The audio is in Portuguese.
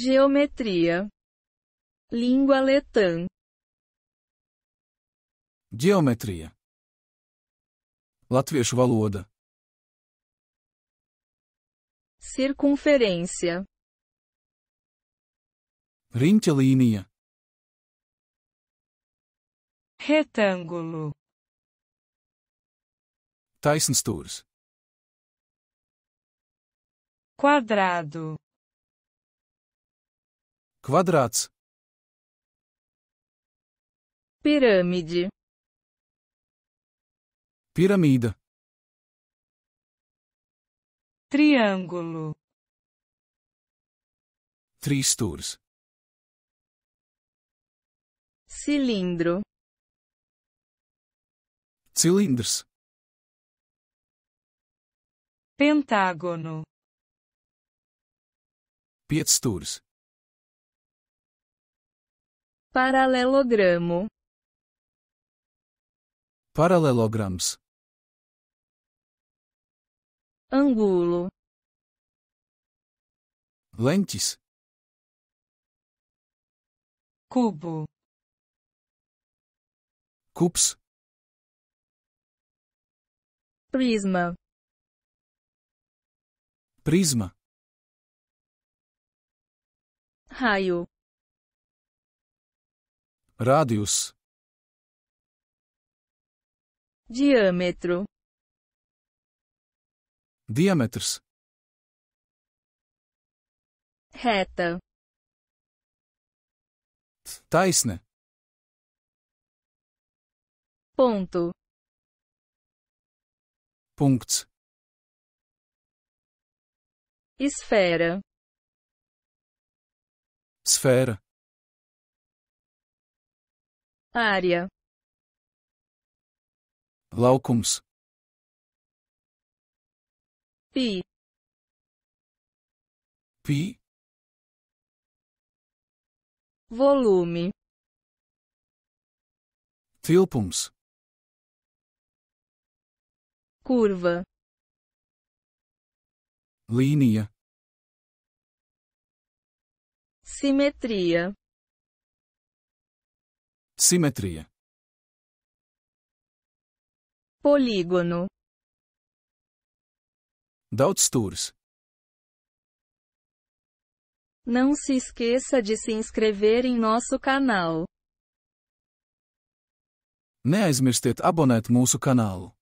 Geometria. Língua letã. Geometria. Latviešu valoda. Circunferência. Riņķelīnija. Retângulo. Taisnstūrs. Quadrado. Quadrats. Pirâmide. Piramida. Triângulo. Tristurs. Cilindro. Cilindros. Pentágono. Pietsturs. Paralelogramo. Paralelograms. Angulo. Lentes. Cubo. Cups. Prisma. Prisma. Raio. Radius. Diâmetro. Diâmetros. Reta. Taisne. Ponto. Punkt. Esfera. Esfera área Laukums Pi Pi volume Tilpums curva linha simetria Simetria. Polígono. doutstores Não se esqueça de se inscrever em nosso canal. Neaizmirstiet abonēt mūsu kanālu.